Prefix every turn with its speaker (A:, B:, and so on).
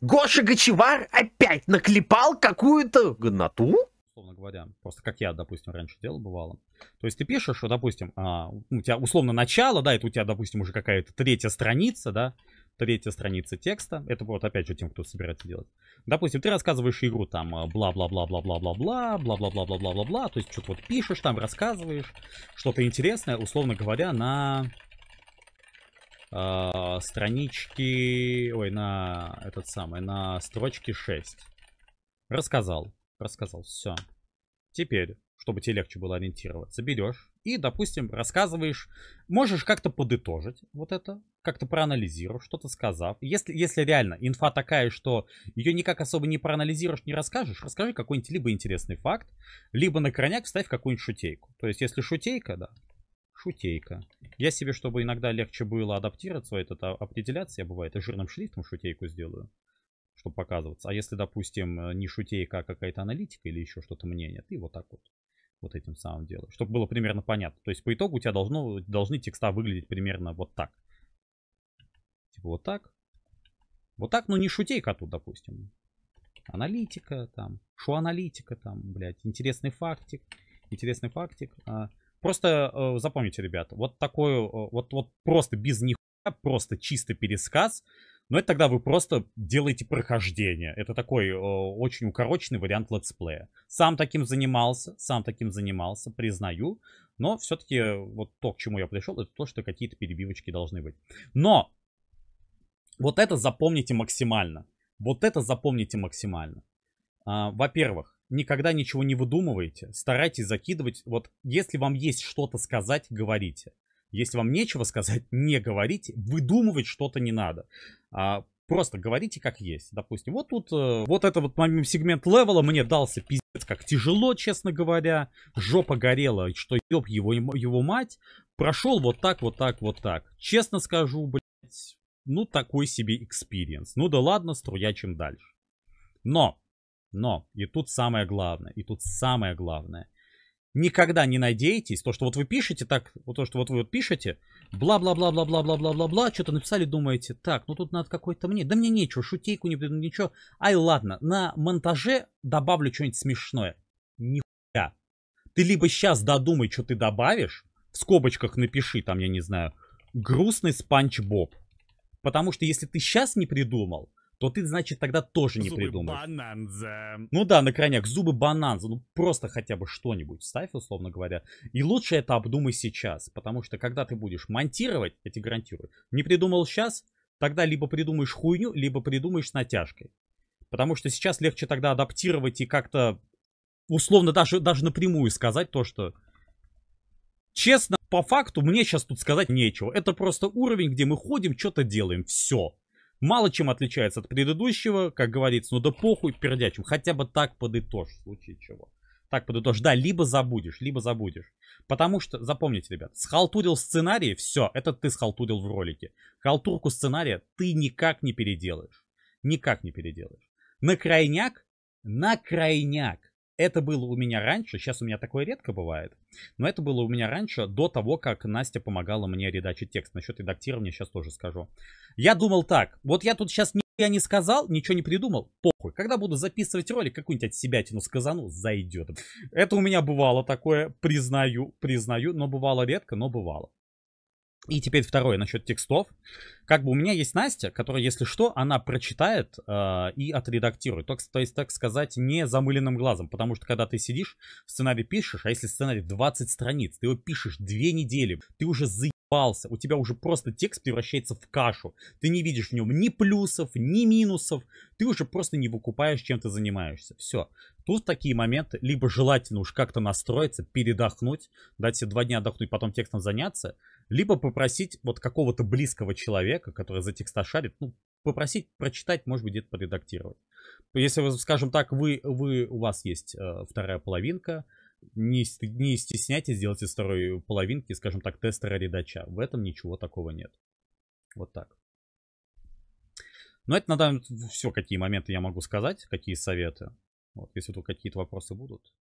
A: Гоша Гачевар опять наклепал какую-то гноту? условно говоря, просто как я, допустим, раньше делал, бывало. То есть ты пишешь, что, допустим, а, у тебя условно начало, да, это у тебя, допустим, уже какая-то третья страница, да, третья страница текста. Это вот опять же тем, кто собирается делать. Допустим, ты рассказываешь игру там а, бла-бла-бла-бла-бла-бла-бла, бла-бла-бла-бла-бла-бла-бла, то есть что-то вот пишешь там, рассказываешь, что-то интересное, условно говоря, на э, странички, ой, на этот самый, на строчке 6. Рассказал, рассказал, все. Теперь, чтобы тебе легче было ориентироваться, берешь и, допустим, рассказываешь, можешь как-то подытожить вот это, как-то проанализировав, что-то сказав. Если, если реально инфа такая, что ее никак особо не проанализируешь, не расскажешь, расскажи какой-нибудь либо интересный факт, либо на крайняк вставь какую-нибудь шутейку. То есть, если шутейка, да, шутейка. Я себе, чтобы иногда легче было адаптироваться, это а, определяться, я бывает и жирным шрифтом шутейку сделаю, чтобы показываться. А если, допустим, э, не шутейка, а какая-то аналитика или еще что-то мнение, ты вот так вот вот этим самым делаешь. Чтобы было примерно понятно. То есть по итогу у тебя должно, должны текста выглядеть примерно вот так. Типа вот так. Вот так, но не шутейка тут, допустим. Аналитика там. аналитика там, блядь. Интересный фактик. Интересный фактик. А, Просто э, запомните, ребят, вот такой, э, вот, вот просто без них просто чисто пересказ, но это тогда вы просто делаете прохождение. Это такой э, очень укороченный вариант летсплея. Сам таким занимался, сам таким занимался, признаю. Но все-таки э, вот то, к чему я пришел, это то, что какие-то перебивочки должны быть. Но вот это запомните максимально. Вот это запомните максимально. А, во-первых, никогда ничего не выдумывайте, старайтесь закидывать. Вот если вам есть что-то сказать, говорите. Если вам нечего сказать, не говорите, выдумывать что-то не надо. А, просто говорите как есть. Допустим, вот тут, э, вот это вот сегмент левела мне дался пиздец, как тяжело, честно говоря. Жопа горела, что еб его, его мать. Прошел вот так, вот так, вот так. Честно скажу, блядь, ну такой себе экспириенс. Ну да ладно, чем дальше. Но но, и тут самое главное, и тут самое главное. Никогда не надейтесь, то, что вот вы пишете так, вот то, что вот вы вот пишете, бла-бла-бла-бла-бла-бла-бла-бла-бла, бла бла что то написали, думаете, так, ну тут надо какой-то мне, да мне нечего, шутейку не придумал ничего, ай, ладно, на монтаже добавлю что-нибудь смешное. Нихуя. Ты либо сейчас додумай, что ты добавишь, в скобочках напиши, там, я не знаю, грустный спанч Боб. Потому что если ты сейчас не придумал, то ты, значит, тогда тоже не Зубы придумаешь. бананза. Ну да, на крайняк. Зубы бананза. Ну просто хотя бы что-нибудь ставь, условно говоря. И лучше это обдумай сейчас. Потому что когда ты будешь монтировать, эти тебе гарантирую, не придумал сейчас, тогда либо придумаешь хуйню, либо придумаешь с натяжкой. Потому что сейчас легче тогда адаптировать и как-то условно даже, даже напрямую сказать то, что... Честно, по факту мне сейчас тут сказать нечего. Это просто уровень, где мы ходим, что-то делаем. Все. Мало чем отличается от предыдущего, как говорится, ну да похуй пердячим. Хотя бы так подытожь, в случае чего. Так подытожь, да, либо забудешь, либо забудешь. Потому что, запомните, ребят, схалтурил сценарий, все, это ты схалтурил в ролике. Халтурку сценария ты никак не переделаешь. Никак не переделаешь. На крайняк, на крайняк это было у меня раньше, сейчас у меня такое редко бывает, но это было у меня раньше, до того, как Настя помогала мне редачить текст. Насчет редактирования сейчас тоже скажу. Я думал так, вот я тут сейчас я не сказал, ничего не придумал, похуй. Когда буду записывать ролик, какую-нибудь от себя тяну сказану, зайдет. Это у меня бывало такое, признаю, признаю, но бывало редко, но бывало. И теперь второе насчет текстов. Как бы у меня есть Настя, которая, если что, она прочитает э, и отредактирует. То, то есть, так сказать, не замыленным глазом. Потому что когда ты сидишь, сценарий пишешь, а если сценарий 20 страниц, ты его пишешь две недели, ты уже за заебался, у тебя уже просто текст превращается в кашу. Ты не видишь в нем ни плюсов, ни минусов. Ты уже просто не выкупаешь, чем ты занимаешься. Все. Тут такие моменты, либо желательно уж как-то настроиться, передохнуть, дать себе два дня отдохнуть, потом текстом заняться, либо попросить вот какого-то близкого человека, который за текста шарит, ну, попросить прочитать, может быть, где-то подредактировать. Если, скажем так, вы, вы, у вас есть э, вторая половинка, не, не стесняйтесь, делайте второй половинки, скажем так, тестера редача. В этом ничего такого нет. Вот так. Но это на данный все, какие моменты я могу сказать, какие советы. Вот, если тут какие-то вопросы будут.